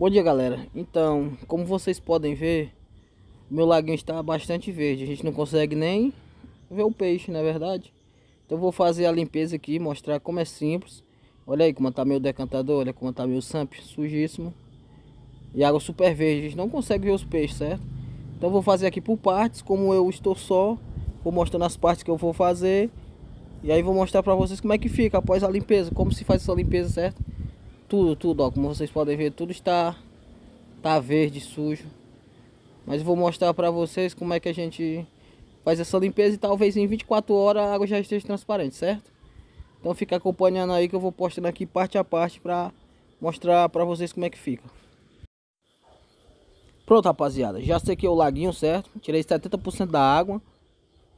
Bom dia galera, então como vocês podem ver Meu laguinho está bastante verde, a gente não consegue nem ver o peixe na é verdade Então vou fazer a limpeza aqui, mostrar como é simples Olha aí como está meu decantador, olha como está meu samp, sujíssimo E água super verde, a gente não consegue ver os peixes, certo? Então vou fazer aqui por partes, como eu estou só Vou mostrando as partes que eu vou fazer E aí vou mostrar para vocês como é que fica após a limpeza Como se faz essa limpeza, certo? Tudo, tudo, ó, como vocês podem ver, tudo está tá verde, sujo. Mas vou mostrar para vocês como é que a gente faz essa limpeza e talvez em 24 horas a água já esteja transparente, certo? Então fica acompanhando aí que eu vou postando aqui parte a parte para mostrar para vocês como é que fica. Pronto, rapaziada. Já sequei o laguinho, certo? Tirei 70% da água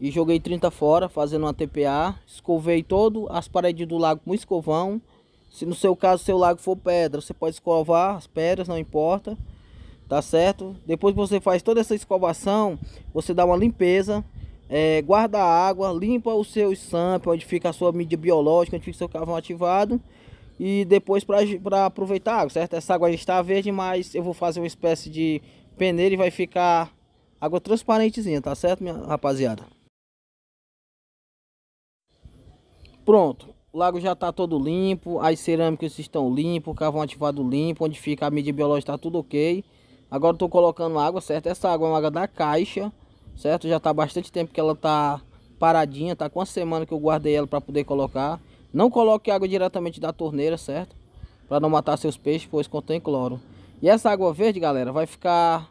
e joguei 30 fora, fazendo uma TPA. Escovei todo as paredes do lago com escovão. Se no seu caso seu lago for pedra, você pode escovar as pedras, não importa. Tá certo? Depois que você faz toda essa escovação, você dá uma limpeza, é, guarda a água, limpa o seu SAMP, onde fica a sua mídia biológica, onde fica seu cavão ativado. E depois para aproveitar a água, certo? Essa água já está verde, mas eu vou fazer uma espécie de peneira e vai ficar água transparentezinha, tá certo, minha rapaziada? Pronto. O lago já está todo limpo, as cerâmicas estão limpas, o carvão ativado limpo, onde fica a mídia biológica está tudo ok. Agora estou colocando água, certo? Essa água é uma água da caixa, certo? Já está bastante tempo que ela está paradinha, tá com uma semana que eu guardei ela para poder colocar. Não coloque água diretamente da torneira, certo? Para não matar seus peixes, pois contém cloro. E essa água verde, galera, vai ficar...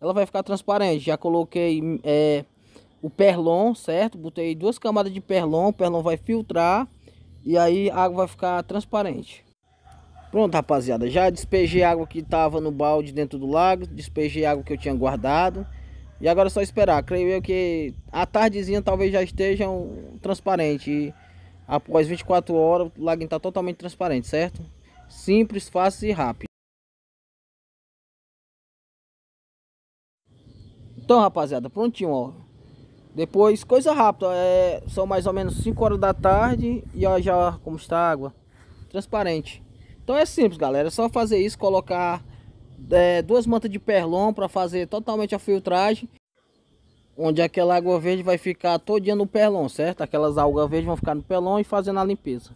Ela vai ficar transparente. Já coloquei é, o perlon, certo? Botei duas camadas de perlon, o perlon vai filtrar e aí a água vai ficar transparente. Pronto, rapaziada. Já despejei a água que estava no balde dentro do lago. Despejei a água que eu tinha guardado. E agora é só esperar. Creio eu que a tardezinha talvez já estejam transparente. E após 24 horas o lago está totalmente transparente, certo? Simples, fácil e rápido. Então, rapaziada, prontinho, ó. Depois, coisa rápida, é, são mais ou menos 5 horas da tarde e olha já como está a água, transparente. Então é simples, galera, é só fazer isso, colocar é, duas mantas de perlon para fazer totalmente a filtragem. Onde aquela água verde vai ficar todinha no perlon, certo? Aquelas algas verdes vão ficar no perlon e fazendo a limpeza.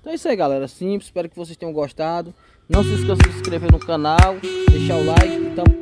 Então é isso aí, galera, é simples, espero que vocês tenham gostado. Não se esqueça de se inscrever no canal, deixar o like, então...